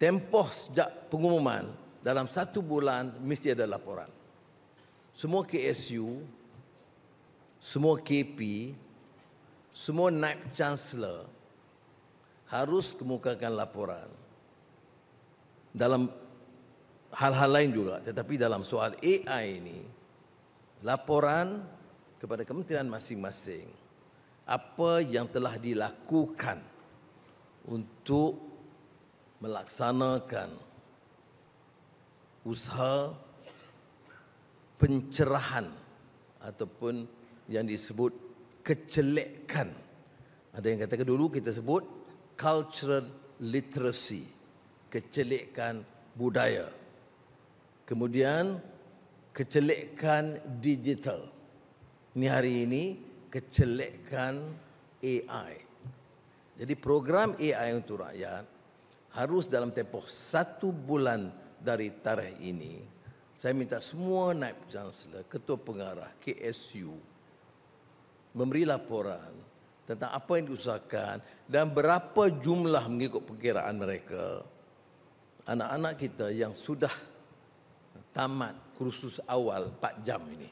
tempoh sejak pengumuman dalam satu bulan mesti ada laporan. Semua KSU, semua KP, semua Naib Chancellor harus kemukakan laporan. Dalam hal-hal lain juga tetapi dalam soal AI ini laporan kepada kementerian masing-masing apa yang telah dilakukan untuk melaksanakan usaha pencerahan ataupun yang disebut kecelekan. Ada yang katakan dulu kita sebut cultural literacy, kecelekan budaya. Kemudian kecelekan digital. Ini hari ini kecelekan AI. Jadi program AI untuk rakyat harus dalam tempoh satu bulan dari tarikh ini saya minta semua naib chancellor, ketua pengarah, KSU memberi laporan tentang apa yang diusahakan dan berapa jumlah mengikut perkiraan mereka anak-anak kita yang sudah tamat kursus awal 4 jam ini.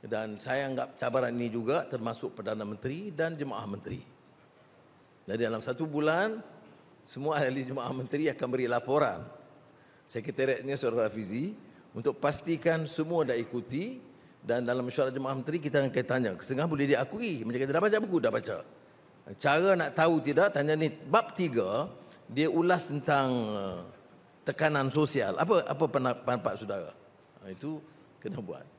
Dan saya anggap cabaran ini juga termasuk Perdana Menteri dan Jemaah Menteri. Jadi dalam satu bulan semua ahli jemaah menteri akan beri laporan sekretariatnya saudara Hafizi untuk pastikan semua dah ikuti dan dalam mesyuarat jemaah menteri kita akan tanya setengah boleh diakui mereka dah baca buku dah baca cara nak tahu tidak tanya ni bab tiga dia ulas tentang eh, tekanan sosial apa apa pendapat saudara ha, itu kena buat